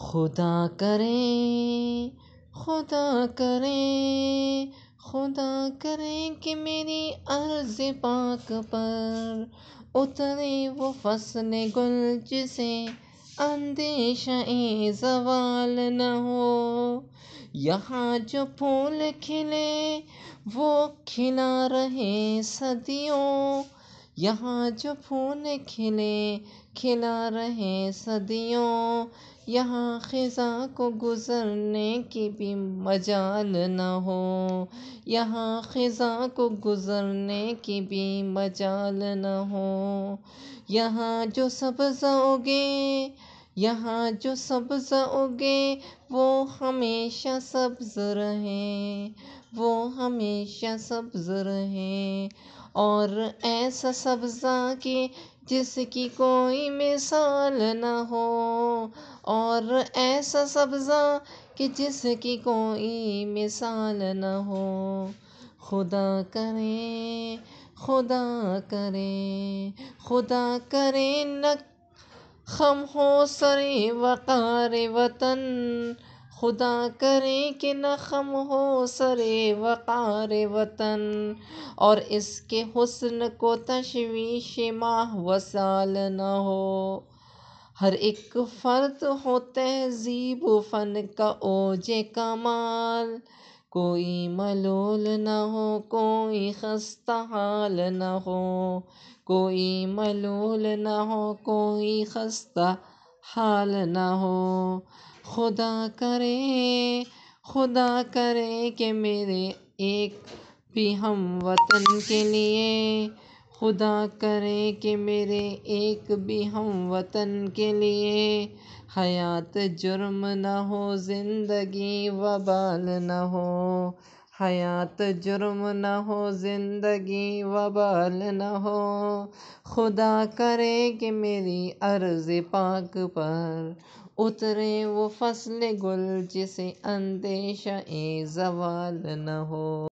खुदा करे खुदा करे खुदा करे कि मेरी अर्ज़ पाक पर उतरे वो फसल गुल जिसे अंदेशा ए ज़वाल न हो यहाँ जो फूल खिले वो खिला रहे सदियों यहाँ जो फोन खिले खिला रहे सदियों यहाँ खिजा को गुज़रने की भी मजाल न हो यहाँ खिजा को गुज़रने की भी मजाल न हो यहाँ जो सब्ज़ उगे यहाँ जो सब्ज़ उगे वो हमेशा सब्ज़ रहे वो हमेशा सब्ज़ रहे और ऐसा सब्ज़ा कि जिसकी कोई मिसाल न हो और ऐसा सब्ज़ा कि जिसकी कोई मिसाल न हो खुदा करे खुदा करे खुदा करे न खम हो सरे वक़ार वतन खुदा करें कि न खम हो सरे वक़ार वतन और इसके हुस्न को तशवीश माह वसाल न हो हर एक फ़र्द हो तहजीब फ़न का ओजे कमाल कोई मलोल न हो कोई खस्ता हाल न हो कोई मलोल न हो कोई खस्ता हाल ना हो खुदा करे खुदा करे कि मेरे एक भी हम वतन के लिए खुदा करे कि मेरे एक भी हम वतन के लिए हयात जुर्म ना हो ज़िंदगी वबाल ना हो हयात जुर्म न हो ज़िंदगी वबाल न हो खुदा करे कि मेरी अर्ज़ पाक पर उतरे वो फसल गुल जिसे अंदेशा ए जवाल न हो